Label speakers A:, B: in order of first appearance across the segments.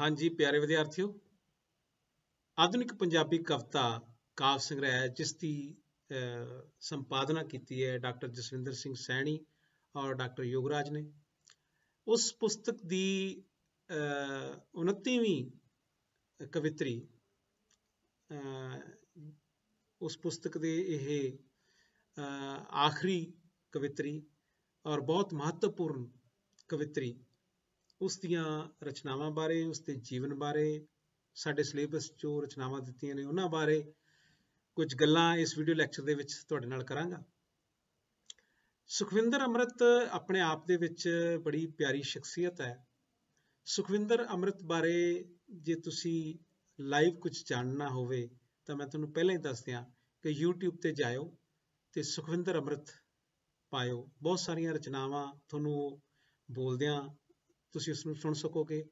A: ਹਾਂਜੀ ਪਿਆਰੇ ਵਿਦਿਆਰਥੀਓ ਆਧੁਨਿਕ ਪੰਜਾਬੀ ਕਵਿਤਾ ਕਾਵ ਸੰਗ੍ਰਹਿ ਜਿਸ ਦੀ ਸੰਪਾਦਨਾ ਕੀਤੀ ਹੈ ਡਾਕਟਰ ਜਸਵਿੰਦਰ ਸਿੰਘ ਸੈਣੀ ਔਰ ਡਾਕਟਰ ਯੋਗਰਾਜ ਨੇ ਉਸ ਪੁਸਤਕ ਦੀ 29ਵੀਂ ਕਵਿਤਰੀ ਉਸ ਪੁਸਤਕ ਦੇ ਇਹ ਆਖਰੀ ਕਵਿਤਰੀ ਔਰ ਬਹੁਤ ਮਹੱਤਵਪੂਰਨ ਕਵਿਤਰੀ ਉਸ ਦੀਆਂ ਰਚਨਾਵਾਂ ਬਾਰੇ ਉਸ ਦੇ ਜੀਵਨ ਬਾਰੇ ਸਾਡੇ ਸਿਲੇਬਸ 'ਚੋਂ ਰਚਨਾਵਾਂ ਦਿੱਤੀਆਂ ਨੇ ਉਹਨਾਂ ਬਾਰੇ ਕੁਝ ਗੱਲਾਂ ਇਸ ਵੀਡੀਓ ਲੈਕਚਰ ਦੇ ਵਿੱਚ ਤੁਹਾਡੇ ਨਾਲ ਕਰਾਂਗਾ ਸੁਖਵਿੰਦਰ ਅਮਰਤ ਆਪਣੇ ਆਪ ਦੇ ਵਿੱਚ ਬੜੀ ਪਿਆਰੀ ਸ਼ਖਸੀਅਤ ਹੈ ਸੁਖਵਿੰਦਰ ਅਮਰਤ ਬਾਰੇ ਜੇ ਤੁਸੀਂ ਲਾਈਵ ਕੁਝ ਜਾਣਨਾ ਹੋਵੇ ਤਾਂ ਮੈਂ ਤੁਹਾਨੂੰ ਪਹਿਲਾਂ ਹੀ ਦੱਸ ਦਿਆਂ ਕਿ YouTube ਤੇ ਜਾਇਓ ਤੇ ਸੁਖਵਿੰਦਰ ਅਮਰਤ ਪਾਇਓ ਬਹੁਤ ਸਾਰੀਆਂ ਰਚਨਾਵਾਂ ਤੁਹਾਨੂੰ ਬੋਲਦਿਆਂ ਤੁਸੀਂ ਉਸ ਨੂੰ ਸੁਣ ਸਕੋਗੇ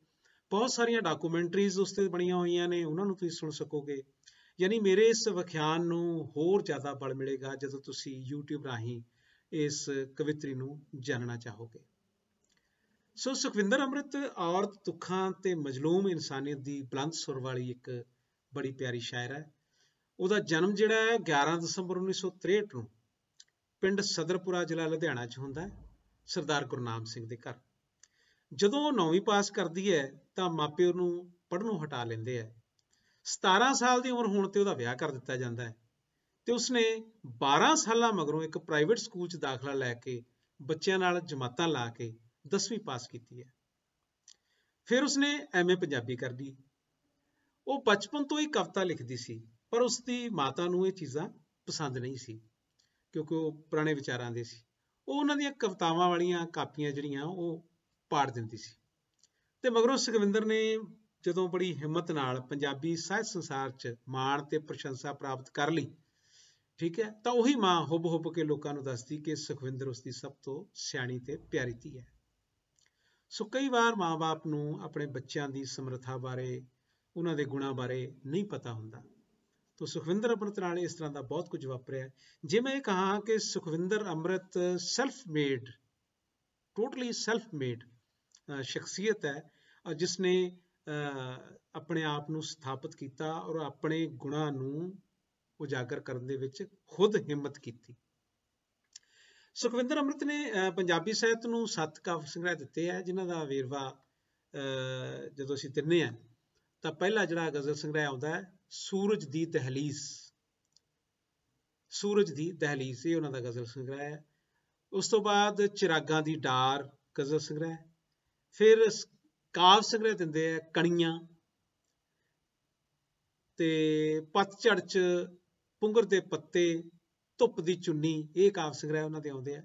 A: ਬਹੁਤ ਸਾਰੀਆਂ ਡਾਕੂਮੈਂਟਰੀਜ਼ ਉਸ ਤੇ ਬਣੀਆਂ ਹੋਈਆਂ ਨੇ ਉਹਨਾਂ ਨੂੰ ਤੁਸੀਂ ਸੁਣ ਸਕੋਗੇ ਯਾਨੀ ਮੇਰੇ ਇਸ ਵਿਖਿਆਨ ਨੂੰ ਹੋਰ ਜ਼ਿਆਦਾ ਬਲ ਮਿਲੇਗਾ ਜਦੋਂ ਤੁਸੀਂ YouTube ਰਾਹੀਂ ਇਸ ਕਵਿਤਰੀ ਨੂੰ ਜਾਣਨਾ ਚਾਹੋਗੇ ਸੋ ਸੁਖਵਿੰਦਰ ਅੰਮ੍ਰਿਤ ਔਰਤ ਤੁਖਾਂ ਤੇ ਮਜਲੂਮ ਇਨਸਾਨੀਅਤ ਦੀ ਬਲੰਦ ਸੁਰ ਵਾਲੀ ਇੱਕ ਬੜੀ ਪਿਆਰੀ ਸ਼ਾਇਰ ਹੈ ਉਹਦਾ ਜਨਮ ਜਿਹੜਾ ਹੈ 11 ਦਸੰਬਰ 1963 ਨੂੰ ਪਿੰਡ ਸਦਰਪੁਰਾ ਜ਼ਿਲ੍ਹਾ ਲੁਧਿਆਣਾ 'ਚ ਹੁੰਦਾ ਹੈ ਸਰਦਾਰ ਗੁਰਨਾਮ ਸਿੰਘ ਦੇ ਘਰ ਜਦੋਂ ਉਹ 9ਵੀਂ ਪਾਸ ਕਰਦੀ ਹੈ ਤਾਂ ਮਾਪੇ ਉਹਨੂੰ ਪੜਨੋਂ ਹਟਾ ਲੈਂਦੇ ਆ 17 ਸਾਲ ਦੀ ਉਮਰ ਹੋਣ ਤੇ ਉਹਦਾ ਵਿਆਹ ਕਰ ਦਿੱਤਾ ਜਾਂਦਾ ਹੈ ਤੇ ਉਸਨੇ 12 ਸਾਲਾਂ ਮਗਰੋਂ ਇੱਕ ਪ੍ਰਾਈਵੇਟ ਸਕੂਲ 'ਚ ਦਾਖਲਾ ਲੈ ਕੇ ਬੱਚਿਆਂ ਨਾਲ ਜਮਾਤਾਂ ਲਾ ਕੇ 10ਵੀਂ ਪਾਸ ਕੀਤੀ ਹੈ ਫਿਰ ਉਸਨੇ ਐਮਏ ਪੰਜਾਬੀ ਕਰ ਲਈ ਉਹ ਬਚਪਨ ਤੋਂ ਹੀ ਕਵਿਤਾ ਲਿਖਦੀ ਸੀ ਪਰ ਉਸ ਦੀ ਮਾਤਾ ਨੂੰ ਇਹ ਚੀਜ਼ਾਂ ਪਸੰਦ ਨਹੀਂ ਸੀ ਕਿਉਂਕਿ ਉਹ ਪੁਰਾਣੇ ਵਿਚਾਰਾਂ ਦੇ ਸੀ ਉਹ ਉਹਨਾਂ ਦੀਆਂ ਕਵਿਤਾਵਾਂ ਵਾਲੀਆਂ ਕਾਪੀਆਂ ਜਿਹੜੀਆਂ ਉਹ ਪਾੜ ਦਿੰਦੀ ਸੀ ਤੇ ਮਗਰੋਂ ਸੁਖਵਿੰਦਰ ਨੇ ਜਦੋਂ ਬੜੀ ਹਿੰਮਤ ਨਾਲ ਪੰਜਾਬੀ ਸਾਹਿਤ ਸੰਸਾਰ 'ਚ ਮਾਣ ਤੇ ਪ੍ਰਸ਼ੰਸਾ ਪ੍ਰਾਪਤ ਕਰ ਲਈ ਠੀਕ ਹੈ ਤਾਂ ਉਹੀ ਮਾਂ ਹੁਬ ਹੁਬ ਕੇ ਲੋਕਾਂ ਨੂੰ ਦੱਸਦੀ ਕਿ ਸੁਖਵਿੰਦਰ ਉਸ ਦੀ ਸਭ ਤੋਂ ਸਿਆਣੀ ਤੇ ਪਿਆਰੀ ਧੀ ਹੈ ਸੋ ਕਈ ਵਾਰ ਮਾਪੇ ਨੂੰ ਆਪਣੇ ਬੱਚਿਆਂ ਦੀ ਸਮਰੱਥਾ ਬਾਰੇ ਉਹਨਾਂ ਦੇ ਗੁਣਾਂ ਬਾਰੇ ਨਹੀਂ ਪਤਾ ਹੁੰਦਾ ਤੋ ਸੁਖਵਿੰਦਰ ਅੰਮ੍ਰਿਤ ਨਾਲ ਇਸ ਤਰ੍ਹਾਂ ਦਾ ਬਹੁਤ ਕੁਝ ਵਾਪਰਿਆ ਜੇ ਮੈਂ ਇਹ ਕਹਾ ਕਿ Sukhwinder Amrit self made totally self made ਸ਼ਖਸੀਅਤ ਹੈ ਜਿਸ ਨੇ ਆਪਣੇ ਆਪ ਨੂੰ ਸਥਾਪਿਤ ਕੀਤਾ ਔਰ ਆਪਣੇ ਗੁਣਾਂ ਨੂੰ ਉਜਾਗਰ ਕਰਨ ਦੇ ਵਿੱਚ ਖੁਦ ਹਿੰਮਤ ਕੀਤੀ ਸੁਖਵਿੰਦਰ ਅਮਰਤ ਨੇ ਪੰਜਾਬੀ ਸਾਹਿਤ ਨੂੰ ਸੱਤ ਕਾਵਿ ਸੰਗ੍ਰਹਿ ਦਿੱਤੇ ਆ ਜਿਨ੍ਹਾਂ ਦਾ ਵੇਰਵਾ ਜਦੋਂ ਅਸੀਂ ਤਿੰਨੇ ਆ ਤਾਂ ਪਹਿਲਾ ਜਿਹੜਾ ਗਜ਼ਲ ਸੰਗ੍ਰਹਿ ਆਉਂਦਾ ਹੈ ਸੂਰਜ ਦੀ ਤਹਿਲੀਸ ਸੂਰਜ ਦੀ ਤਹਿਲੀਸ ਇਹ ਉਹਨਾਂ ਦਾ ਗਜ਼ਲ ਸੰਗ੍ਰਹਿ ਹੈ ਉਸ ਤੋਂ ਬਾਅਦ ਚਿਰਾਗਾਂ ਦੀ ਡਾਰ ਗਜ਼ਲ ਸੰਗ੍ਰਹਿ ਫਿਰ ਕਾਵ ਸੰਗ੍ਰਹਿ ਦਿੰਦੇ ਆ ਕਣੀਆਂ ਤੇ ਪਤਝੜ ਚ ਪੁੰਗਰ ਦੇ ਪੱਤੇ ਧੁੱਪ ਦੀ ਚੁੰਨੀ ਇਹ ਕਾਵ ਸੰਗ੍ਰਹਿ ਉਹਨਾਂ ਦੇ ਆਉਂਦੇ ਆ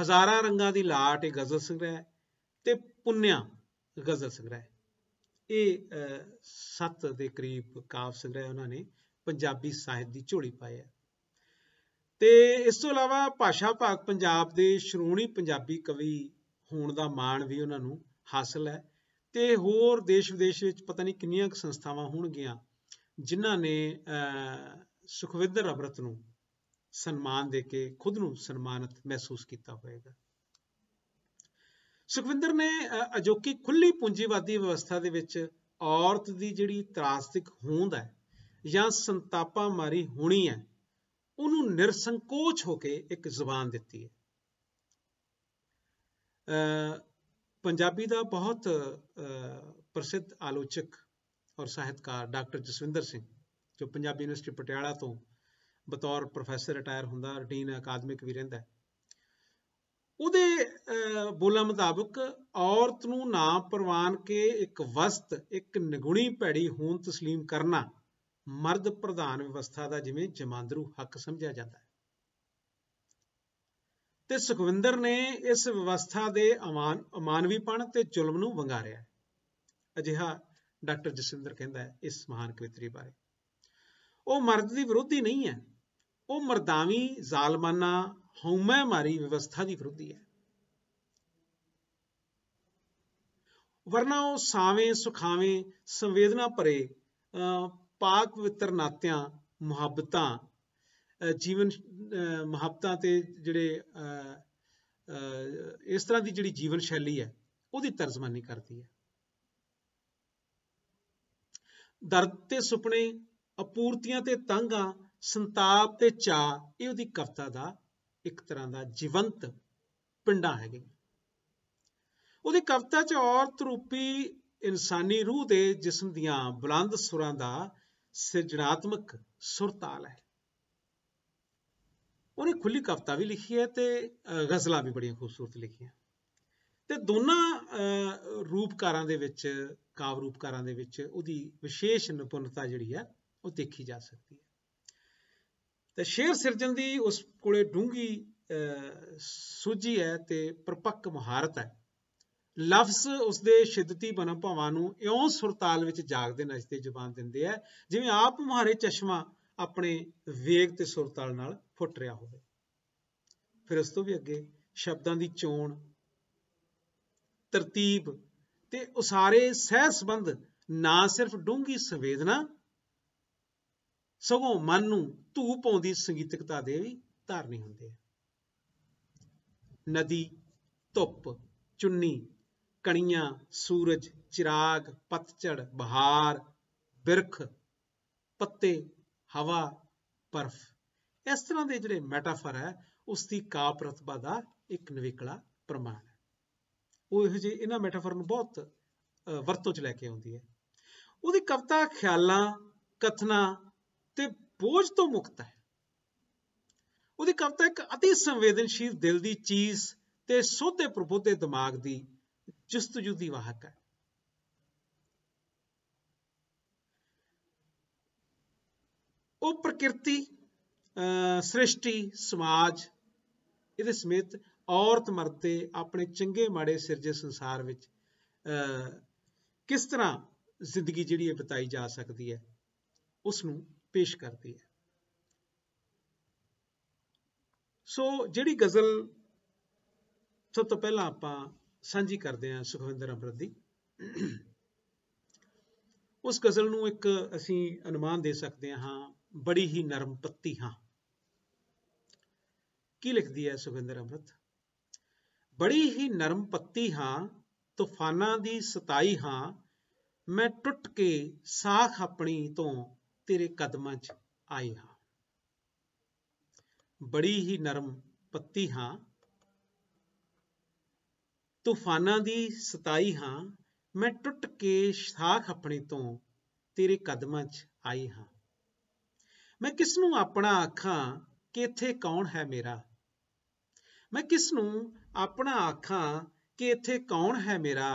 A: ਹਜ਼ਾਰਾਂ ਰੰਗਾਂ ਦੀ ਲਾਟ ਇਹ ਗਜ਼ਲ ਸੰਗ੍ਰਹਿ ਤੇ ਪੁੰਨਿਆ ਗਜ਼ਲ ਸੰਗ੍ਰਹਿ ਇਹ 7 ਦੇ ਕਰੀਬ ਕਾਵ ਸੰਗ੍ਰਹਿ ਉਹਨਾਂ ਨੇ ਪੰਜਾਬੀ ਸਾਹਿਤ ਦੀ ਝੋਲੀ ਪਾਇਆ ਤੇ ਇਸ ਤੋਂ ਇਲਾਵਾ ਭਾਸ਼ਾ ਭਾਗ ਪੰਜਾਬ ਦੇ ਸ਼੍ਰੋਣੀ ਪੰਜਾਬੀ ਕਵੀ ਹੋਣ ਦਾ ਮਾਣ ਵੀ ਉਹਨਾਂ ਨੂੰ ਹਾਸਲ ਹੈ ਤੇ ਹੋਰ ਦੇਸ਼ ਵਿਦੇਸ਼ ਵਿੱਚ ਪਤਾ ਨਹੀਂ ਕਿੰਨੀਆਂ ਸੰਸਥਾਵਾਂ ਹੋਣਗੀਆਂ ਜਿਨ੍ਹਾਂ ਨੇ ਸੁਖਵਿੰਦਰ ਅਵਰਤ ਨੂੰ ਸਨਮਾਨ ਦੇ ਕੇ ਖੁਦ ਨੂੰ ਸਨਮਾਨਿਤ ਮਹਿਸੂਸ ਕੀਤਾ ਹੋਵੇਗਾ ਸੁਖਵਿੰਦਰ ਨੇ ਅਜੋਕੀ ਖੁੱਲੀ ਪੂੰਜੀਵਾਦੀ ਵਿਵਸਥਾ ਦੇ ਵਿੱਚ ਔਰਤ ਦੀ ਜਿਹੜੀ ਤਰਾਸਤਿਕ ਹੋਂਦ ਹੈ ਜਾਂ ਸੰਤਾਪਾ ਮਾਰੀ ਹੋਣੀ ਹੈ ਉਹਨੂੰ ਨਿਰਸੰਕੋਚ ਹੋ ਕੇ ਇੱਕ ਜ਼ੁਬਾਨ ਦਿੱਤੀ ਹੈ ਪੰਜਾਬੀ ਦਾ ਬਹੁਤ ਪ੍ਰਸਿੱਧ ਆਲੋਚਕ ਔਰ ਸਾਹਿਤਕਾਰ ਡਾਕਟਰ ਜਸਵਿੰਦਰ ਸਿੰਘ ਜੋ ਪੰਜਾਬੀ ਯੂਨੀਵਰਸਿਟੀ ਪਟਿਆਲਾ ਤੋਂ ਬਤੌਰ ਪ੍ਰੋਫੈਸਰ ਰਿਟਾਇਰ ਹੁੰਦਾ ਰੂਟੀਨ ਅਕਾਦਮਿਕ ਵੀ ਰਹਿੰਦਾ ਉਹਦੇ ਬੋਲਾਂ ਮੁਤਾਬਕ ਔਰਤ ਨੂੰ ਨਾ ਪਰਵਾਨ ਕੇ ਇੱਕ ਵਸਤ ਇੱਕ ਨਿਗੁਣੀ ਭੈੜੀ ਹੋਣ تسلیم ਕਰਨਾ ਮਰਦ ਪ੍ਰਧਾਨ ਵਿਵਸਥਾ ਦਾ ਜਿਵੇਂ ਜਮਾਂਦਰੂ ਹੱਕ ਸਮਝਿਆ ਜਾਂਦਾ ਹੈ ਤੇ ਸੁਖਵਿੰਦਰ ਨੇ ਇਸ ਵਿਵਸਥਾ ਦੇ ਅਮਾਨ ਅਮਾਨਵੀਪਣ ਤੇ ਜ਼ੁਲਮ ਨੂੰ ਵੰਗਾਰਿਆ ਅਜਿਹਾ ਡਾਕਟਰ ਜਸਿੰਦਰ ਕਹਿੰਦਾ ਹੈ ਇਸ ਮਹਾਨ ਕਵਿਤਰੀ ਬਾਰੇ ਉਹ ਮਰਦ ਦੀ ਵਿਰੋਧੀ ਨਹੀਂ ਹੈ ਉਹ ਮਰਦਾਵੀ ਜ਼ਾਲਮਾਨਾ ਹਉਮੈ ਮਾਰੀ ਵਿਵਸਥਾ ਦੀ ਵਿਰੋਧੀ ਹੈ ਵਰਨਾ ਉਹ ਸਾਵੇਂ ਸੁਖਾਵੇਂ ਸੰਵੇਦਨਾ ਭਰੇ ਪਾਕ ਪਵਿੱਤਰ ਨਾਤਿਆਂ ਮੁਹੱਬਤਾਂ ਜੀਵਨ ਮਹੱਤਤਾ ਤੇ ਜਿਹੜੇ ਇਸ ਤਰ੍ਹਾਂ ਦੀ ਜਿਹੜੀ ਜੀਵਨ ਸ਼ੈਲੀ ਹੈ ਉਹਦੀ ਤਰਜਮਾਨੀ ਕਰਦੀ ਹੈ ਦਰਦ ਤੇ ਸੁਪਨੇ ਅਪੂਰਤੀਆਂ ਤੇ ਤੰਗਾਂ ਸੰਤਾਪ ਤੇ ਚਾ ਇਹ ਉਹਦੀ ਕਵਿਤਾ ਦਾ ਇੱਕ ਤਰ੍ਹਾਂ ਦਾ ਜੀਵੰਤ ਪਿੰਡਾ ਹੈਗੇ ਉਹਦੀ ਕਵਿਤਾ 'ਚ ਔਰਤ ਰੂਪੀ ਇਨਸਾਨੀ ਰੂਹ ਦੇ ਜਿਸਮ ਦੀਆਂ ਬੁਲੰਦ ਸੁਰਾਂ ਦਾ ਸਿਰਜਣਾਤਮਕ ਸੁਰਤਾਲ ਹੈ ਉਹਨੇ ਖੁੱਲੀ ਕਵਿਤਾ ਵੀ ਲਿਖੀ ਹੈ ਤੇ ਗਜ਼ਲਾਂ ਵੀ ਬੜੀਆਂ ਖੂਬਸੂਰਤ ਲਿਖੀਆਂ ਤੇ ਦੋਨਾਂ ਰੂਪਕਾਰਾਂ ਦੇ ਵਿੱਚ ਕਾਵ ਰੂਪਕਾਰਾਂ ਦੇ ਵਿੱਚ ਉਹਦੀ ਵਿਸ਼ੇਸ਼ ਨਿਪੁੰਨਤਾ ਜਿਹੜੀ ਆ ਉਹ ਦੇਖੀ ਜਾ ਸਕਦੀ ਹੈ ਤੇ ਸ਼ੇਰ ਸਿਰਜਣ ਦੀ ਉਸ ਕੋਲੇ ਡੂੰਗੀ ਸੁਝੀ ਹੈ ਤੇ ਪਰਪੱਕ ਮਹਾਰਤ ਹੈ ਲਫ਼ਜ਼ ਉਸਦੇ ਸ਼ਿੱਦਤੀ ਬਨ ਭਾਵਾਂ ਨੂੰ ਇਉਂ ਸੁਰਤਾਲ ਵਿੱਚ ਜਾਗਦੇ ਨੱਚਦੇ ਜ਼ੁਬਾਨ ਦਿੰਦੇ ਆ ਜਿਵੇਂ ਆਪ ਮੁਹਾਰੇ ਚਸ਼ਮਾ ਆਪਣੇ ਵੇਗ ਤੇ ਸੁਰਤਾਲ ਨਾਲ ਫੁੱਟ ਰਿਹਾ ਹੋਵੇ ਫਿਰ ਉਸ ਤੋਂ ਵੀ ਅੱਗੇ ਸ਼ਬਦਾਂ ਦੀ ਚੋਣ ਤਰਤੀਬ ਤੇ ਉਸਾਰੇ ਸਹਿ ਸੰਬੰਧ ਨਾ ਸਿਰਫ ਡੂੰਗੀ ਸੰਵੇਦਨਾ ਸਗੋਂ ਮਨ ਨੂੰ ਧੂ ਪਾਉਂਦੀ ਸੰਗੀਤਕਤਾ ਦੇ ਵੀ ਧਾਰਨੀ ਹੁੰਦੇ ਆ ਨਦੀ ਧੁੱਪ ਚੁੰਨੀ ਕਣੀਆਂ ਸੂਰਜ ਚਿਰਾਗ ਪਤਝੜ ਬਹਾਰ ਬਿਰਖ ਪੱਤੇ ਹਵਾ ਬਰਫ਼ ਇਸ ਤਰ੍ਹਾਂ ਦੇ ਜਿਹੜੇ ਮੈਟਾਫਰ ਹੈ ਉਸ ਦੀ ਕਾ ਪ੍ਰਤਿਭਾ ਦਾ ਇੱਕ ਨਵਿਕਲਾ ਪ੍ਰਮਾਣ ਹੈ ਉਹ ਇਹ ਜੇ ਇਹਨਾਂ ਮੈਟਾਫਰ ਨੂੰ ਬਹੁਤ ਵਰਤੋਂ 'ਚ ਲੈ ਕੇ ਆਉਂਦੀ ਹੈ ਉਹਦੀ ਕਵਿਤਾ ਖਿਆਲਾਂ ਕਥਨਾ ਤੇ ਬੋਝ ਤੋਂ ਮੁਕਤ ਹੈ ਉਹਦੀ ਕਵਿਤਾ ਇੱਕ অতি ਸੰਵੇਦਨਸ਼ੀਲ ਦਿਲ ਦੀ ਚੀਜ਼ ਤੇ ਸੋਧੇ ਪ੍ਰਬੋਧੇ ਦਿਮਾਗ ਦੀ ਜਸਤਜੂ ਦੀ ਵਾਹਕ ਹੈ ਉਹ ਪ੍ਰਕਿਰਤੀ ਸ੍ਰਿਸ਼ਟੀ ਸਮਾਜ ਇਹਦੇ ਸਮੇਤ ਔਰਤ ਮਰਦ ਤੇ ਆਪਣੇ ਚੰਗੇ ਮਾੜੇ ਸਿਰਜੇ ਸੰਸਾਰ ਵਿੱਚ ਕਿਸ ਤਰ੍ਹਾਂ ਜ਼ਿੰਦਗੀ ਜਿਹੜੀ ਹੈ ਬਤਾਈ ਜਾ ਸਕਦੀ ਹੈ ਉਸ ਨੂੰ ਪੇਸ਼ ਕਰਦੀ ਹੈ ਸੋ ਜਿਹੜੀ ਗਜ਼ਲ ਸਭ ਤੋਂ ਪਹਿਲਾਂ ਆਪਾਂ ਸਾਂਝੀ ਕਰਦੇ ਹਾਂ ਸੁਖਵਿੰਦਰ ਅਮਰਤ ਦੀ ਉਸ ਗਜ਼ਲ ਨੂੰ ਇੱਕ ਅਸੀਂ ਅਨੁਮਾਨ ਦੇ ਸਕਦੇ ਹਾਂ ਬੜੀ ਹੀ ਨਰਮ ਪੱਤੀ ਹਾਂ ਕੀ ਲਿਖਦੀ ਹੈ ਸੁਖਿੰਦਰ ਅਮਰਤ ਬੜੀ ਹੀ ਨਰਮ ਪੱਤੀ ਹਾਂ ਤੂਫਾਨਾਂ ਦੀ ਸਤਾਈ ਹਾਂ ਮੈਂ ਟੁੱਟ ਕੇ ਸਾਖ ਆਪਣੀ ਤੋਂ ਤੇਰੇ ਕਦਮਾਂ 'ਚ ਆਈ ਹਾਂ ਬੜੀ ਹੀ ਨਰਮ ਪੱਤੀ ਹਾਂ ਤੂਫਾਨਾਂ ਦੀ ਸਤਾਈ ਹਾਂ ਮੈਂ ਟੁੱਟ ਕੇ ਸਾਖ ਆਪਣੀ ਤੋਂ ਤੇਰੇ ਕਦਮਾਂ 'ਚ ਆਈ ਹਾਂ ਮੈਂ ਕਿਸ ਨੂੰ ਆਪਣਾ ਆਖਾਂ ਕਿ ਇੱਥੇ ਕੌਣ ਹੈ ਮੇਰਾ ਮੈਂ ਕਿਸ ਨੂੰ ਆਪਣਾ ਆਖਾਂ ਕਿ ਇੱਥੇ ਕੌਣ ਹੈ ਮੇਰਾ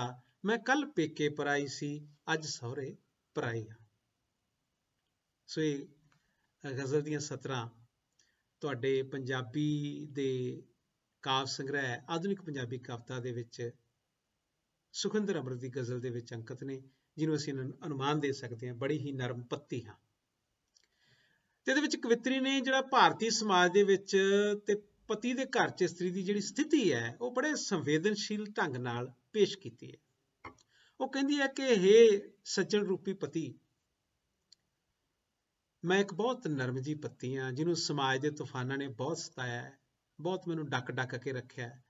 A: ਮੈਂ ਕੱਲ ਪੇਕੇ ਪਰਾਈ ਸੀ ਅੱਜ ਸਹੁਰੇ ਪਰਾਈ ਆ ਸੋ ਇਹ ਗਜ਼ਲ ਦੀਆਂ ਸਤਰਾਂ ਤੁਹਾਡੇ ਪੰਜਾਬੀ ਦੇ ਕਾਵ ਸੰਗ੍ਰਹਿ ਆਧੁਨਿਕ ਪੰਜਾਬੀ ਕਵਿਤਾ ਦੇ ਵਿੱਚ ਸੁਖਿੰਦਰ ਅਮਰ ਦੀ ਗਜ਼ਲ ਦੇ ਵਿੱਚ ਅੰਕਿਤ ਨੇ ਜਿਹਨੂੰ ਅਸੀਂ ਅਨੁਮਾਨ ਦੇ ਸਕਦੇ ਹਾਂ ਬੜੀ ਹੀ ਨਰਮ ਪੱਤੀ ਹਾਂ ਤੇ ਇਹਦੇ ਵਿੱਚ ਕਵਿਤਰੀ ਨੇ ਜਿਹੜਾ ਭਾਰਤੀ ਸਮਾਜ ਦੇ ਵਿੱਚ ਤੇ ਪਤੀ ਦੇ ਘਰ 'ਚ ਇਸਤਰੀ ਦੀ ਜਿਹੜੀ ਸਥਿਤੀ ਹੈ ਉਹ ਬੜੇ ਸੰਵੇਦਨਸ਼ੀਲ ਢੰਗ ਨਾਲ ਪੇਸ਼ ਕੀਤੀ ਹੈ ਉਹ ਕਹਿੰਦੀ ਹੈ ਕਿ हे ਸੱਜਣ ਰੂਪੀ ਪਤੀ ਮੈਂ ਇੱਕ ਬਹੁਤ ਨਰਮ ਜੀ ਪਤੀ ਆ ਜਿਹਨੂੰ ਸਮਾਜ ਦੇ ਤੂਫਾਨਾਂ ਨੇ ਬਹੁਤ ਸਤਾਇਆ ਹੈ ਬਹੁਤ ਮੈਨੂੰ ਡੱਕ ਡੱਕ ਕੇ ਰੱਖਿਆ ਹੈ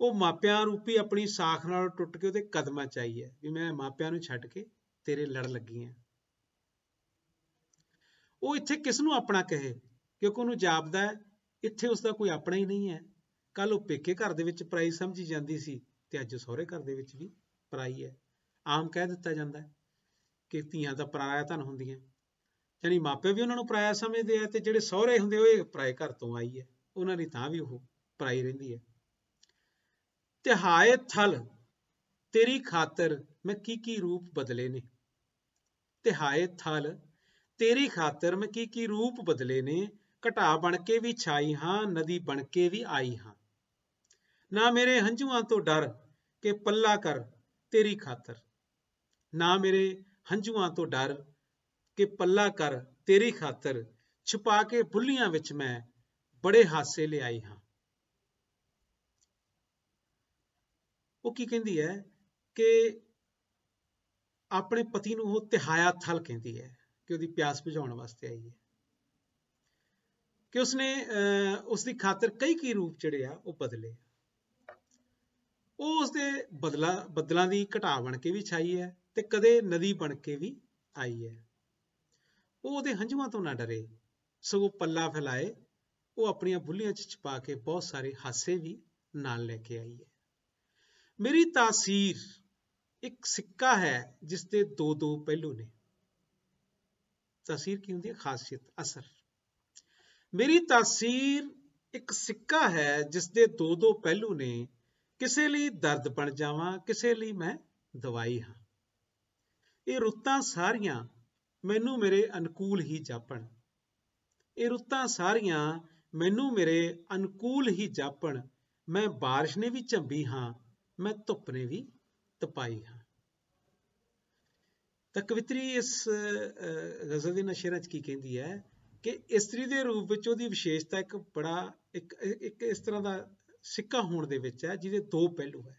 A: ਉਹ ਮਾਪਿਆਂ ਰੂਪੀ ਆਪਣੀ ਸਾਖ ਨਾਲ ਟੁੱਟ ਕੇ ਉਹਦੇ ਕਦਮਾਂ ਚ ਆਈ ਹੈ ਵੀ ਮੈਂ ਮਾਪਿਆਂ ਨੂੰ ਛੱਡ ਕੇ ਤੇਰੇ ਲੜ ਲੱਗੀ ਆ ਉਹ ਇੱਥੇ ਕਿਸ ਨੂੰ ਆਪਣਾ ਕਹੇ ਕਿਉਂਕਿ ਉਹਨੂੰ ਜਾਪਦਾ ਹੈ ਇੱਥੇ ਉਸ ਦਾ ਕੋਈ ਆਪਣਾ ਹੀ ਨਹੀਂ ਹੈ ਕੱਲ ਉਹ ਪੇਕੇ ਘਰ ਦੇ ਵਿੱਚ ਪਰਾਈ ਸਮਝੀ ਜਾਂਦੀ ਸੀ ਤੇ ਅੱਜ ਸਹੁਰੇ ਘਰ ਦੇ ਵਿੱਚ ਵੀ ਪਰਾਈ ਹੈ ਆਮ ਕਹਿ ਦਿੱਤਾ ਜਾਂਦਾ ਹੈ ਕਿ ਧੀਆਂ ਦਾ ਪਰਾਇਆ ਧਨ ਹੁੰਦੀਆਂ ਯਾਨੀ ਮਾਪੇ ਵੀ ਉਹਨਾਂ ਨੂੰ ਪਰਾਇਆ ਸਮਝਦੇ ਆ ਤੇ ਜਿਹੜੇ ਸਹੁਰੇ ਹੁੰਦੇ ਉਹ ਇਹ ਪਰਾਏ ਘਰ ਤੋਂ ਆਈ ਹੈ ਉਹਨਾਂ ਦੀ ਤਾਂ ਵੀ ਉਹ ਪਰਾਈ ਰਹਿੰਦੀ ਹੈ ਤੇ ਹਾਏ ਥਲ ਤੇਰੀ ਖਾਤਰ ਮੈਂ ਕੀ ਕੀ ਰੂਪ ਬਦਲੇ ਨੇ ਤੇ ਹਾਏ ਥਲ ਤੇਰੀ ਖਾਤਰ ਮੈਂ ਕੀ ਕੀ ਰੂਪ ਬਦਲੇ ਨੇ ਘਟਾ ਬਣ ਕੇ ਵੀ ਛਾਈ ਹਾਂ ਨਦੀ ਬਣ ਕੇ ਵੀ ਆਈ ਹਾਂ ਨਾ ਮੇਰੇ ਹੰਝੂਆਂ ਤੋਂ ਡਰ ਕਿ ਪੱਲਾ ਕਰ ਤੇਰੀ ਖਾਤਰ ਨਾ ਮੇਰੇ ਹੰਝੂਆਂ ਤੋਂ ਡਰ ਕਿ ਪੱਲਾ ਕਰ ਤੇਰੀ ਖਾਤਰ ਛੁਪਾ ਕੇ ਬੁੱਲੀਆਂ ਵਿੱਚ ਮੈਂ ਬੜੇ ਹਾਸੇ ਲਿਆਈ ਹਾਂ ਉਹ ਕੀ ਕਹਿੰਦੀ ਹੈ ਕਿ ਆਪਣੇ ਪਤੀ ਨੂੰ ਉਹ ਤਿਹਾਇਆ ਥਲ ਕਹਿੰਦੀ ਹੈ ਕਿ ਉਹਦੀ ਪਿਆਸ ਬੁਝਾਉਣ ਵਾਸਤੇ ਆਈ ਹੈ ਕਿ ਉਸਨੇ ਉਸ ਦੀ ਖਾਤਰ ਕਈ ਕੀ ਰੂਪ ਜਿਹੜੇ ਆ ਉਹ ਬਦਲੇ ਉਹ ਉਸ ਦੇ ਬਦਲਾ ਬਦਲਾਂ ਦੀ ਘਟਾ ਬਣ ਕੇ ਵੀ ਛਾਈ ਹੈ ਤੇ ਕਦੇ ਨਦੀ ਬਣ ਕੇ ਵੀ ਆਈ ਹੈ ਉਹ ਉਹਦੇ ਹੰਝੂਆਂ ਤੋਂ ਨਾ ਡਰੇ ਸਗੋਂ ਪੱਲਾ ਫੈਲਾਏ ਉਹ ਆਪਣੀਆਂ ਬੁੱਲੀਆਂ 'ਚ ਛਪਾ ਕੇ ਬਹੁਤ ਸਾਰੇ ਹਾਸੇ ਵੀ ਨਾਲ ਲੈ ਕੇ ਆਈ ਹੈ ਮੇਰੀ ਤਾਸੀਰ ਇੱਕ ਸਿੱਕਾ ਹੈ ਜਿਸ ਦੇ ਦੋ ਦੋ ਪਹਿਲੂ ਨੇ ਤਾਸੀਰ ਕੀ ਹੁੰਦੀ ਹੈ ਖਾਸੀਅਤ ਅਸਰ ਮੇਰੀ ਤਾਸੀਰ ਇੱਕ ਸਿੱਕਾ ਹੈ ਜਿਸ ਦੇ ਦੋ ਦੋ ਪਹਿਲੂ ਨੇ ਕਿਸੇ ਲਈ ਦਰਦ ਬਣ ਜਾਵਾਂ ਕਿਸੇ ਲਈ ਮੈਂ ਦਵਾਈ ਹਾਂ ਇਹ ਰੁੱਤਾਂ ਸਾਰੀਆਂ ਮੈਨੂੰ ਮੇਰੇ ਅਨੁਕੂਲ ਹੀ ਜਾਪਣ ਇਹ ਰੁੱਤਾਂ ਸਾਰੀਆਂ ਮੈਨੂੰ ਮੇਰੇ ਅਨੁਕੂਲ ਹੀ ਜਾਪਣ ਮੈਂ بارش ਨੇ ਵੀ ਝੰਬੀ ਹਾਂ ਮੈਂ ਧੁੱਪ ਨੇ ਵੀ ਤਪਾਈ ਹਾਂ ਤਾਂ ਕਵਿਤਰੀ ਇਸ ਗਜ਼ਲ ਦੇ ਨਸ਼ੇ ਕੀ ਕਹਿੰਦੀ ਹੈ ਕਿ ਇਸਤਰੀ ਦੇ ਰੂਪ ਵਿੱਚ ਉਹਦੀ ਵਿਸ਼ੇਸ਼ਤਾ ਇੱਕ ਬੜਾ ਇੱਕ ਇੱਕ ਇਸ ਤਰ੍ਹਾਂ ਦਾ ਸਿੱਕਾ ਹੋਣ ਦੇ ਵਿੱਚ ਹੈ ਜਿਹਦੇ ਦੋ ਪਹਿਲੂ ਹੈ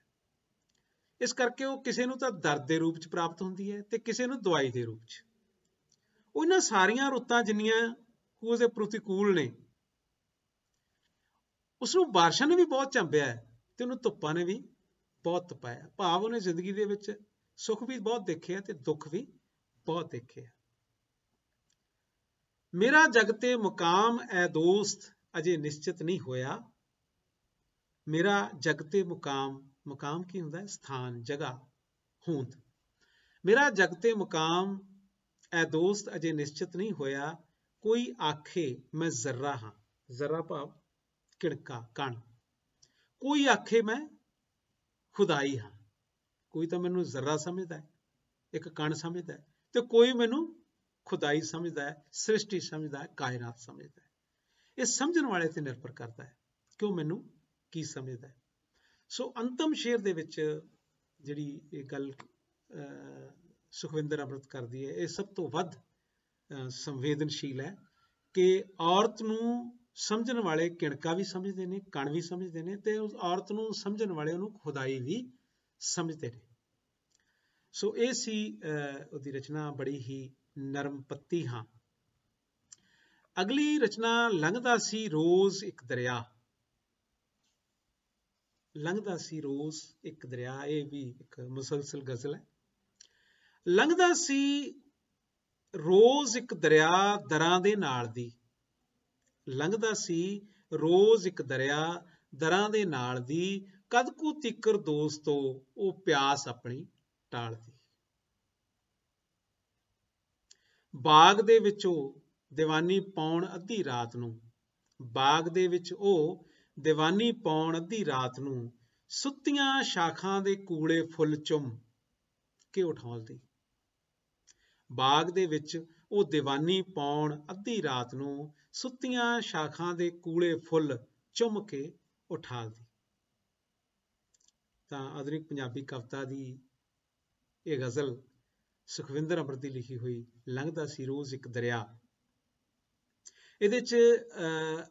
A: ਇਸ ਕਰਕੇ ਉਹ ਕਿਸੇ ਨੂੰ ਤਾਂ ਦਰਦ ਦੇ ਰੂਪ 'ਚ ਪ੍ਰਾਪਤ ਹੁੰਦੀ ਹੈ ਤੇ ਕਿਸੇ ਨੂੰ ਦਵਾਈ ਦੇ ਰੂਪ 'ਚ ਉਹਨਾਂ ਸਾਰੀਆਂ ਰੁੱਤਾਂ ਜਿੰਨੀਆਂ ਉਹਦੇ ਪ੍ਰਤੀਕੂਲ ਨੇ ਉਸ ਨੂੰ ਬਾਰਸ਼ਾਂ ਨੇ ਵੀ ਬਹੁਤ ਚੰਬਿਆ ਤੇ ਉਹਨੂੰ ਧੁੱਪਾਂ ਨੇ ਵੀ ਬਹੁਤ ਤਪਾਇਆ ਭਾਵ ਉਹਨੇ ਜ਼ਿੰਦਗੀ ਦੇ ਵਿੱਚ ਸੁਖ ਵੀ ਬਹੁਤ ਦੇਖੇ ਆ ਤੇ ਦੁੱਖ ਵੀ ਬਹੁਤ ਦੇਖੇ ਆ ਮੇਰਾ ਜਗ ਤੇ ਮੁਕਾਮ ਐ ਦੋਸਤ ਅਜੇ ਨਿਸ਼ਚਿਤ ਨਹੀਂ ਹੋਇਆ ਮੇਰਾ ਜਗ ਤੇ ਮੁਕਾਮ ਮੁਕਾਮ ਕੀ ਹੁੰਦਾ ਹੈ ਸਥਾਨ ਜਗਾ ਹੋਂਦ ਮੇਰਾ ਜਗ ਤੇ ਮੁਕਾਮ ਐ ਦੋਸਤ ਅਜੇ ਨਿਸ਼ਚਿਤ ਨਹੀਂ ਹੋਇਆ ਕੋਈ ਆਖੇ ਮੈਂ ਜ਼ਰਰਾ ਹਾਂ ਜ਼ਰਰਾ ਭਾਵ ਕਿੜਕਾ ਕਣ ਕੋਈ ਆਖੇ ਮੈਂ ਖੁਦਾਈ ਹਾਂ ਕੋਈ ਤਾਂ ਮੈਨੂੰ ਜ਼ਰਾ ਸਮਝਦਾ ਹੈ ਇੱਕ ਕਣ ਸਮਝਦਾ ਹੈ ਤੇ ਕੋਈ ਮੈਨੂੰ ਖੁਦਾਈ ਸਮਝਦਾ ਹੈ ਸ੍ਰਿਸ਼ਟੀ ਸਮਝਦਾ ਹੈ ਕਾਇਨਾਤ ਸਮਝਦਾ ਹੈ ਇਹ ਸਮਝਣ ਵਾਲੇ ਤੇ ਨਿਰਭਰ ਕਰਦਾ ਹੈ ਕਿ ਉਹ ਮੈਨੂੰ ਕੀ ਸਮਝਦਾ ਹੈ ਸੋ ਅੰਤਮ ਸ਼ੇਰ ਦੇ ਵਿੱਚ ਜਿਹੜੀ ਇਹ ਗੱਲ ਸੁਖਵਿੰਦਰ ਅਮਰਤ ਕਰਦੀ ਹੈ ਇਹ ਸਭ ਤੋਂ ਵੱਧ ਸੰਵੇਦਨਸ਼ੀਲ ਹੈ ਕਿ ਔਰਤ ਨੂੰ ਸਮਝਣ ਵਾਲੇ ਕਿਣਕਾ ਵੀ ਸਮਝਦੇ ਨੇ ਕਣ ਵੀ ਸਮਝਦੇ ਨੇ ਤੇ ਉਸ ਔਰਤ ਨੂੰ ਸਮਝਣ ਵਾਲੇ ਉਹਨੂੰ ਖੁਦਾਈ ਵੀ ਸਮਝਦੇ ਨੇ ਸੋ ਇਹ ਸੀ ਉਹਦੀ ਰਚਨਾ ਬੜੀ ਹੀ ਨਰਮ ਪੱਤੀ ਹਾਂ ਅਗਲੀ ਰਚਨਾ ਲੰਘਦਾ ਸੀ ਰੋਜ਼ ਇੱਕ ਦਰਿਆ ਲੰਘਦਾ ਸੀ ਰੋਜ਼ ਇੱਕ ਦਰਿਆ ਇਹ ਵੀ ਇੱਕ ਮੁਸਲਸਲ ਗਜ਼ਲ ਹੈ ਲੰਘਦਾ ਸੀ ਰੋਜ਼ ਇੱਕ ਦਰਿਆ ਦਰਾਂ ਦੇ ਨਾਲ ਦੀ ਲੰਘਦਾ ਸੀ ਰੋਜ਼ ਇੱਕ ਦਰਿਆ ਦਰਾਂ ਦੇ ਨਾਲ ਦੀ ਕਦ ਕੂ ਤਿੱਕਰ ਦੋਸਤੋ ਉਹ ਪਿਆਸ ਆਪਣੀ ਟਾਲਦੀ ਬਾਗ ਦੇ ਉਹ ਦੀਵਾਨੀ ਪੌਣ ਅੱਧੀ ਰਾਤ ਨੂੰ ਬਾਗ ਦੇ ਵਿੱਚ ਉਹ ਦੀਵਾਨੀ ਪੌਣ ਅੱਧੀ ਰਾਤ ਨੂੰ ਸੁੱਤੀਆਂ ਸ਼ਾਖਾਂ ਦੇ ਕੂਲੇ ਫੁੱਲ ਚੁੰਮ ਕੇ ਉਠਾਉਂਦੀ ਬਾਗ ਦੇ ਵਿੱਚ ਉਹ ਦੀਵਾਨੀ ਪੌਣ ਅੱਧੀ ਰਾਤ ਨੂੰ ਸੁੱਤੀਆਂ ਸ਼ਾਖਾਂ ਦੇ ਕੂਲੇ ਫੁੱਲ ਚੁੰਮ ਕੇ ਉਠਾਲਦੀ ਤਾਂ ਆਧੁਨਿਕ ਪੰਜਾਬੀ ਕਵਿਤਾ ਦੀ ਇਹ ਗ਼ਜ਼ਲ ਸੁਖਵਿੰਦਰ ਅੰਮ੍ਰਿਤ ਦੀ ਲਿਖੀ ਹੋਈ ਲੰਘਦਾ ਸੀ ਰੋਜ਼ ਇੱਕ ਦਰਿਆ ਇਹਦੇ ਚ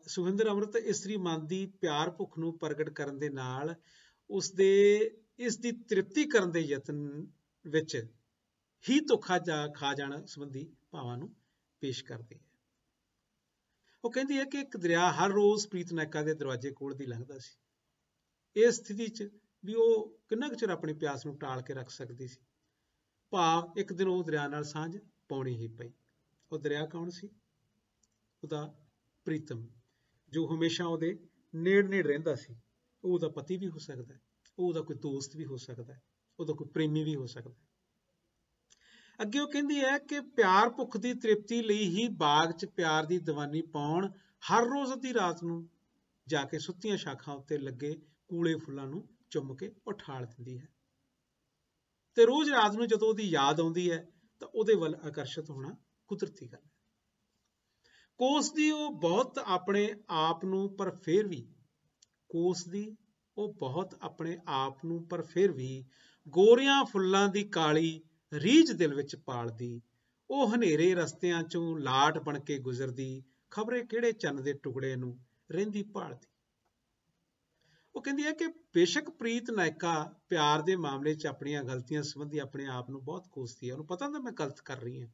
A: ਸੁਖਵਿੰਦਰ ਅਮਰਤ ਇਸਤਰੀ ਮਨ ਦੀ ਪਿਆਰ ਭੁੱਖ ਨੂੰ ਪ੍ਰਗਟ ਕਰਨ ਦੇ ਨਾਲ ਉਸ ਦੇ ਇਸ ਦੀ ਤ੍ਰਿਪਤੀ ਕਰਨ ਦੇ ਯਤਨ ਵਿੱਚ ਹੀ ਧੋਖਾ ਜਾ ਖਾ ਜਾਣ ਸੰਬੰਧੀ ਭਾਵਾਂ ਨੂੰ ਪੇਸ਼ ਕਰਦੀ ਹੈ ਉਹ ਕਹਿੰਦੀ ਹੈ ਕਿ ਇੱਕ ਦਰਿਆ ਹਰ ਰੋਜ਼ ਪ੍ਰੀਤਨੈਕਾ ਦੇ ਦਰਵਾਜ਼ੇ ਕੋਲ ਦੀ ਲੰਘਦਾ ਸੀ ਇਸ ਸਥਿਤੀ 'ਚ ਵੀ ਉਹ ਕਿੰਨਾ ਕੁ ਚਿਰ ਆਪਣੀ ਪਿਆਸ ਨੂੰ ਟਾਲ ਕੇ ਰੱਖ ਸਕਦੀ ਸੀ ਭਾਵ ਇੱਕ ਦਿਨ ਉਹ ਦਰਿਆ ਨਾਲ ਸਾਂਝ ਪਾਉਣੀ ਹੀ ਪਈ ਉਹ ਦਰਿਆ ਕੌਣ ਸੀ ਉਹਦਾ ਪ੍ਰੀਤਮ ਜੋ ਹਮੇਸ਼ਾ ਉਹਦੇ ਨੇੜ ਨੇੜ ਰਹਿੰਦਾ ਸੀ ਉਹ ਉਹਦਾ ਪਤੀ ਵੀ ਹੋ ਸਕਦਾ ਹੈ ਉਹ ਉਹਦਾ ਕੋਈ ਦੋਸਤ ਵੀ ਹੋ ਸਕਦਾ ਹੈ ਉਹਦਾ ਕੋਈ ਪ੍ਰੇਮੀ ਵੀ ਹੋ ਸਕਦਾ ਹੈ ਅੱਗੇ ਉਹ ਕਹਿੰਦੀ ਹੈ ਕਿ ਪਿਆਰ ਭੁੱਖ ਦੀ ਤ੍ਰਿਪਤੀ ਲਈ ਹੀ ਬਾਗ 'ਚ ਪਿਆਰ ਦੀ ਦੀਵਾਨੀ ਪਾਉਣ ਹਰ ਰੋਜ਼ ਦੀ ਰਾਤ ਨੂੰ ਜਾ ਕੇ ਸੁੱਤੀਆਂ ਸ਼ਾਖਾਂ ਉੱਤੇ ਲੱਗੇ ਕੂਲੇ ਫੁੱਲਾਂ ਨੂੰ ਚੁੰਮ ਕੇ ਉਠਾਲ ਦਿੰਦੀ ਹੈ ਤੇ ਰੋਜ਼ ਰਾਤ ਨੂੰ ਜਦੋਂ ਉਹਦੀ ਯਾਦ ਆਉਂਦੀ ਹੈ ਤਾਂ ਉਹਦੇ ਵੱਲ ਆਕਰਸ਼ਿਤ ਹੋਣਾ ਕੁਦਰਤੀ ਗੱਲ ਹੈ ਕੋਸ ਦੀ ਉਹ ਬਹੁਤ ਆਪਣੇ ਆਪ ਨੂੰ ਪਰ ਫਿਰ ਵੀ ਕੋਸ ਦੀ ਉਹ ਬਹੁਤ ਆਪਣੇ ਆਪ ਨੂੰ ਪਰ ਫਿਰ ਵੀ ਗੋਰੀਆਂ ਫੁੱਲਾਂ ਦੀ ਕਾਲੀ ਰੀਝ ਦਿਲ ਵਿੱਚ ਪਾਲਦੀ ਉਹ ਹਨੇਰੇ ਰਸਤਿਆਂ ਚੋਂ ਲਾਟ ਬਣ ਕੇ ਗੁਜ਼ਰਦੀ ਖਬਰੇ ਕਿਹੜੇ ਚੰਨ ਦੇ ਟੁਕੜੇ ਨੂੰ ਰਹਿੰਦੀ ਭਾਲਦੀ ਉਹ ਕਹਿੰਦੀ ਹੈ ਕਿ ਬੇਸ਼ੱਕ ਪ੍ਰੀਤ ਨਾਇਕਾ ਪਿਆਰ ਦੇ ਮਾਮਲੇ 'ਚ ਆਪਣੀਆਂ ਗਲਤੀਆਂ ਸੰਬੰਧੀ ਆਪਣੇ ਆਪ ਨੂੰ ਬਹੁਤ ਕੋਸਦੀ ਹੈ ਉਹਨੂੰ ਪਤਾ ਹੁੰਦਾ ਮੈਂ ਗਲਤ ਕਰ ਰਹੀ ਹਾਂ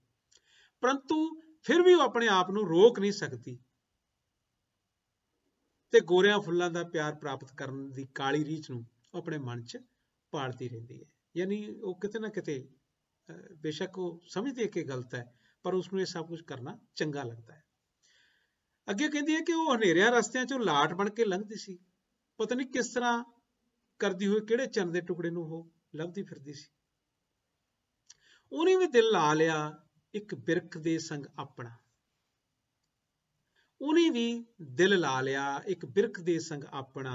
A: ਪਰੰਤੂ ਫਿਰ ਵੀ ਉਹ ਆਪਣੇ ਆਪ ਨੂੰ ਰੋਕ ਨਹੀਂ ਸਕਦੀ ਤੇ ਗੋਰਿਆਂ ਫੁੱਲਾਂ ਦਾ ਪਿਆਰ ਪ੍ਰਾਪਤ ਕਰਨ ਦੀ ਕਾਲੀ ਰੀਚ ਨੂੰ ਆਪਣੇ ਮਨ 'ਚ ਪਾਲਦੀ ਰਹਿੰਦੀ ਹੈ ਯਾਨੀ ਉਹ ਕਿਤੇ ਨਾ ਕਿਤੇ ਬੇਸ਼ੱਕ ਉਹ ਸਮਝਦੀ ਹੈ ਕਿ ਗਲਤ ਹੈ ਪਰ ਉਸ ਨੂੰ ਇਹ ਸਭ ਕੁਝ ਕਰਨਾ ਚੰਗਾ ਲੱਗਦਾ ਹੈ ਅੱਗੇ ਕਹਿੰਦੀ ਹੈ ਕਿ ਉਹ ਹਨੇਰਿਆਂ ਰਸਤਿਆਂ 'ਚੋਂ ਲਾਟ ਬਣ ਕੇ ਲੰਘਦੀ ਸੀ ਪਤਾ ਨਹੀਂ ਕਿਸ ਤਰ੍ਹਾਂ ਕਰਦੀ ਹੋਈ ਕਿਹੜੇ ਚੰਨ ਦੇ ਟੁਕੜੇ ਨੂੰ ਉਹ ਲੱਭਦੀ ਫਿਰਦੀ ਸੀ ਉਹਨੇ ਵੀ ਦਿਲ ਲਾ ਲਿਆ ਇੱਕ ਬਿਰਖ ਦੇ ਸੰਗ ਆਪਣਾ ਉਹਨੇ ਵੀ ਦਿਲ ਲਾ ਲਿਆ ਇੱਕ ਬਿਰਖ ਦੇ ਸੰਗ ਆਪਣਾ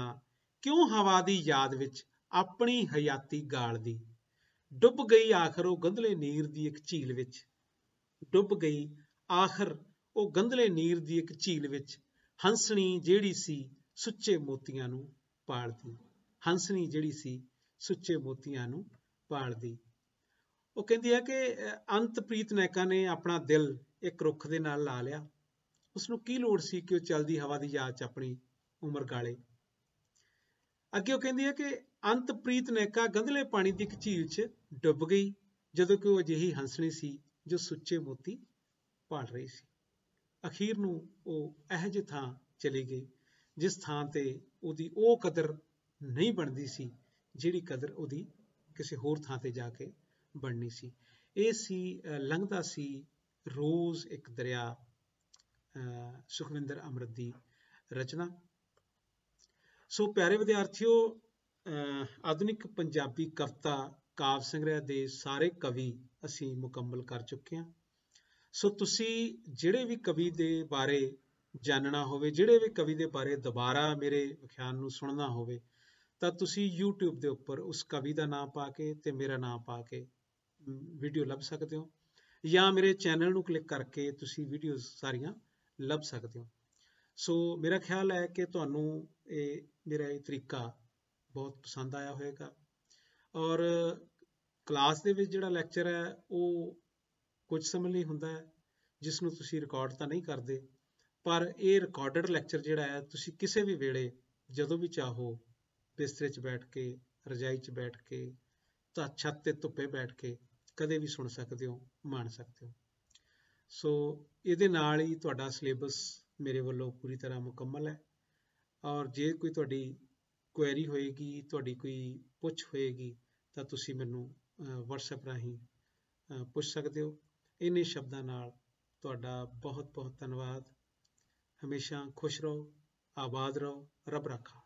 A: ਕਿਉਂ ਹਵਾ ਦੀ ਯਾਦ ਵਿੱਚ ਆਪਣੀ ਹਯਾਤੀ ਗਾਲ ਦੀ ਡੁੱਬ ਗਈ ਆਖਰ ਉਹ ਗੰਧਲੇ ਨੀਰ ਦੀ ਇੱਕ ਝੀਲ ਵਿੱਚ ਡੁੱਬ ਗਈ ਆਖਰ ਉਹ ਗੰਧਲੇ ਨੀਰ ਦੀ ਇੱਕ ਝੀਲ ਵਿੱਚ ਹੰਸਣੀ ਜਿਹੜੀ ਸੀ ਸੁੱਚੇ ਮੋਤੀਆਂ ਨੂੰ ਪਾਲਦੀ ਹੰਸਣੀ ਜਿਹੜੀ ਸੀ ਸੁੱਚੇ ਮੋਤੀਆਂ ਨੂੰ ਪਾਲਦੀ ਉਹ ਕਹਿੰਦੀ ਹੈ ਕਿ ਅੰਤ ਪ੍ਰੀਤ ਨੈਕਾ ਨੇ ਆਪਣਾ ਦਿਲ ਇੱਕ ਰੁੱਖ ਦੇ ਨਾਲ ਲਾ ਲਿਆ ਉਸ ਨੂੰ ਕੀ ਲੋੜ ਸੀ ਕਿ ਉਹ ਚਲਦੀ ਹਵਾ ਦੀ ਯਾਦ 'ਚ ਆਪਣੀ ਉਮਰ ਗਾਲੇ ਅੱਗੇ ਉਹ ਕਹਿੰਦੀ ਹੈ ਕਿ ਅੰਤ ਪ੍ਰੀਤ ਨੈਕਾ ਗੰਧਲੇ ਪਾਣੀ ਦੀ ਇੱਕ ਝੀਲ 'ਚ ਡੁੱਬ ਗਈ ਜਦੋਂ ਕਿ ਉਹ ਅਜਿਹੀ ਹੰਸਣੀ ਸੀ ਜੋ ਸੁੱਚੇ ਮੋਤੀ ਪਾਲ ਰਹੀ ਸੀ ਅਖੀਰ ਨੂੰ ਉਹ ਇਹ ਜਿਹੀ ਥਾਂ ਚਲੀ ਗਈ ਜਿਸ ਥਾਂ ਤੇ ਉਹਦੀ ਉਹ ਕਦਰ ਨਹੀਂ ਬਣਦੀ ਸੀ ਜਿਹੜੀ ਕਦਰ ਉਹਦੀ ਕਿਸੇ ਹੋਰ ਥਾਂ ਤੇ ਜਾ ਕੇ ਬਣਨੀ ਸੀ ਇਹ ਸੀ ਲੰਘਦਾ ਸੀ ਰੋਜ਼ ਇੱਕ ਦਰਿਆ ਸੁਖਵਿੰਦਰ ਅਮਰਤ ਦੀ ਰਚਨਾ ਸੋ ਪਿਆਰੇ ਵਿਦਿਆਰਥੀਓ ਆਧੁਨਿਕ ਪੰਜਾਬੀ ਕਵਿਤਾ ਕਾਵ ਸੰਗ੍ਰਹਿ ਦੇ ਸਾਰੇ ਕਵੀ ਅਸੀਂ ਮੁਕੰਮਲ ਕਰ ਚੁੱਕੇ ਹਾਂ ਸੋ ਤੁਸੀਂ ਜਿਹੜੇ ਵੀ ਕਵੀ ਦੇ ਬਾਰੇ ਜਾਣਨਾ ਹੋਵੇ ਜਿਹੜੇ ਵੀ ਕਵੀ ਦੇ ਬਾਰੇ ਦੁਬਾਰਾ ਮੇਰੇ ਵਿਖਿਆਨ ਨੂੰ ਸੁਣਨਾ ਹੋਵੇ ਤਾਂ ਤੁਸੀਂ YouTube ਦੇ ਉੱਪਰ ਉਸ ਕਵੀ ਦਾ ਨਾਮ ਪਾ ਕੇ ਤੇ ਮੇਰਾ ਨਾਮ ਪਾ ਕੇ ਵੀਡੀਓ ਲੱਭ ਸਕਦੇ ਹੋ ਜਾਂ ਮੇਰੇ ਚੈਨਲ ਨੂੰ ਕਲਿੱਕ ਕਰਕੇ ਤੁਸੀਂ ਵੀਡੀਓਜ਼ ਸਾਰੀਆਂ ਲੱਭ ਸਕਦੇ ਹੋ ਸੋ ਮੇਰਾ ਖਿਆਲ ਹੈ ਕਿ ਤੁਹਾਨੂੰ ਇਹ ਮੇਰਾ ਇਹ ਤਰੀਕਾ ਬਹੁਤ ਪਸੰਦ ਆਇਆ ਹੋਵੇਗਾ ਔਰ ਕਲਾਸ ਦੇ ਵਿੱਚ ਜਿਹੜਾ ਲੈਕਚਰ ਹੈ ਉਹ ਕੁਝ ਸਮੇਂ ਲਈ ਹੁੰਦਾ ਹੈ ਜਿਸ ਨੂੰ ਤੁਸੀਂ ਰਿਕਾਰਡ ਤਾਂ ਨਹੀਂ ਕਰਦੇ ਪਰ ਇਹ ਰਿਕਾਰਡਡ ਲੈਕਚਰ ਜਿਹੜਾ ਹੈ ਤੁਸੀਂ ਕਿਸੇ ਵੀ ਵੇਲੇ ਜਦੋਂ ਵੀ ਚਾਹੋ ਬਿਸਤਰੇ 'ਚ ਬੈਠ ਕੇ ਰਜਾਈ 'ਚ ਬੈਠ ਕੇ ਤਾਂ ਛੱਤ ਤੇ ਧੁੱਪੇ ਬੈਠ ਕੇ ਕਦੇ ਵੀ ਸੁਣ ਸਕਦੇ ਹੋ ਮਾਣ ਸਕਦੇ ਹੋ ਸੋ ਇਹਦੇ ਨਾਲ ਹੀ ਤੁਹਾਡਾ ਸਿਲੇਬਸ ਮੇਰੇ ਵੱਲੋਂ ਪੂਰੀ ਤਰ੍ਹਾਂ ਮੁਕੰਮਲ ਹੈ ਔਰ ਜੇ ਕੋਈ ਤੁਹਾਡੀ ਕੁਐਰੀ ਹੋਏਗੀ ਤੁਹਾਡੀ ਕੋਈ ਪੁੱਛ ਹੋਏਗੀ ਤਾਂ ਤੁਸੀਂ ਮੈਨੂੰ WhatsApp ਰਾਹੀਂ ਪੁੱਛ ਸਕਦੇ ਹੋ ਇਨੇ ਸ਼ਬਦਾਂ ਨਾਲ ਤੁਹਾਡਾ ਬਹੁਤ ਬਹੁਤ ਧੰਨਵਾਦ ਹਮੇਸ਼ਾ ਖੁਸ਼ ਰਹੋ ਆਬਾਦ ਰਹੋ ਰੱਬ ਰਾਖਾ